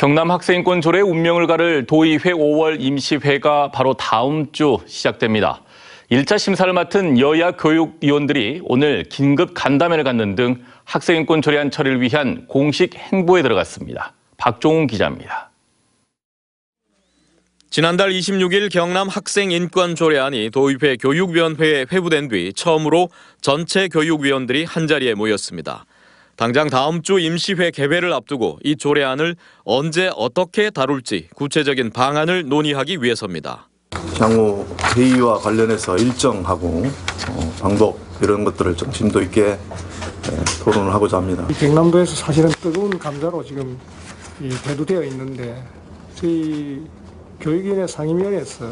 경남 학생권 조례 운명을 가를 도의회 5월 임시회가 바로 다음 주 시작됩니다. 1차 심사를 맡은 여야 교육위원들이 오늘 긴급 간담회를 갖는 등 학생인권 조례안 처리를 위한 공식 행보에 들어갔습니다. 박종훈 기자입니다. 지난달 26일 경남 학생인권 조례안이 도의회 교육위원회에 회부된 뒤 처음으로 전체 교육위원들이 한자리에 모였습니다. 당장 다음 주 임시회 개회를 앞두고 이 조례안을 언제 어떻게 다룰지 구체적인 방안을 논의하기 위해서입니다. 향후 회의와 관련해서 일정하고 어, 방법 이런 것들을 좀 심도 있게 예, 토론을 하고자 합니다. 경남도에서 사실은 뜨거운 감자로 지금 대두되어 있는데 저희 교육위원회 상임위원회에서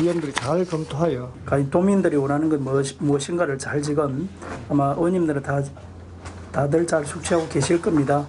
위원들이 잘 검토하여 도민들이 원하는 건 무엇인가를 잘 지금 아마 의원님들은 다 다들 잘 숙지하고 계실 겁니다.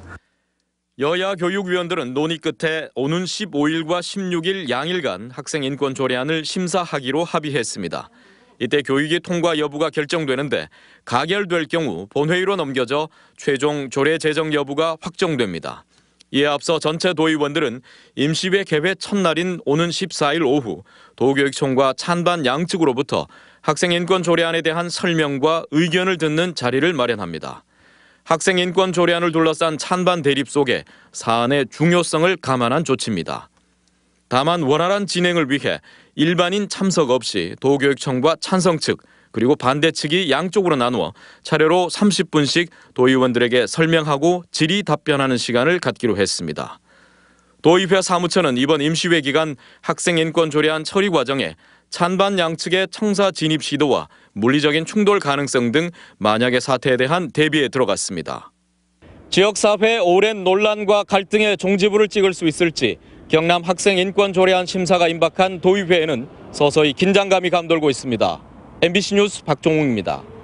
여야 교육위원들은 논의 끝에 오는 15일과 16일 양일간 학생 인권 조례안을 심사하기로 합의했습니다. 이때 교육이 통과 여부가 결정되는데 가결될 경우 본회의로 넘겨져 최종 조례 제정 여부가 확정됩니다. 이에 앞서 전체 도의원들은 임시회 개회 첫날인 오는 14일 오후 도교육청과 찬반 양측으로부터 학생 인권 조례안에 대한 설명과 의견을 듣는 자리를 마련합니다. 학생 인권 조례안을 둘러싼 찬반 대립 속에 사안의 중요성을 감안한 조치입니다. 다만 원활한 진행을 위해 일반인 참석 없이 도교육청과 찬성 측 그리고 반대 측이 양쪽으로 나누어 차례로 30분씩 도의원들에게 설명하고 질의 답변하는 시간을 갖기로 했습니다. 도의회 사무처는 이번 임시회 기간 학생 인권 조례안 처리 과정에 찬반 양측의 청사 진입 시도와 물리적인 충돌 가능성 등 만약의 사태에 대한 대비에 들어갔습니다. 지역사회의 오랜 논란과 갈등의 종지부를 찍을 수 있을지 경남 학생 인권 조례안 심사가 임박한 도의회에는 서서히 긴장감이 감돌고 있습니다. MBC 뉴스 박종욱입니다.